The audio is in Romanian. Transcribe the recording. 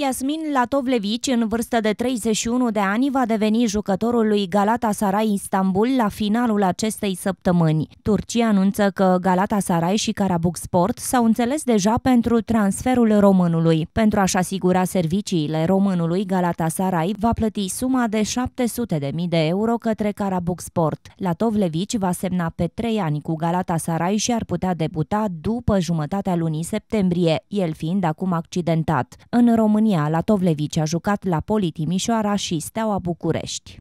Iasmin Latovlevici, în vârstă de 31 de ani, va deveni jucătorul lui Galatasaray Istanbul la finalul acestei săptămâni. Turcia anunță că Galatasaray și Karabuk Sport s-au înțeles deja pentru transferul românului. Pentru a-și asigura serviciile românului, Galatasaray va plăti suma de 700.000 de euro către Karabuk Sport. Latovlevici va semna pe 3 ani cu Galatasaray și ar putea debuta după jumătatea lunii septembrie, el fiind acum accidentat. În România, România la Tovlevici a jucat la Poli Timișoara și Steaua București.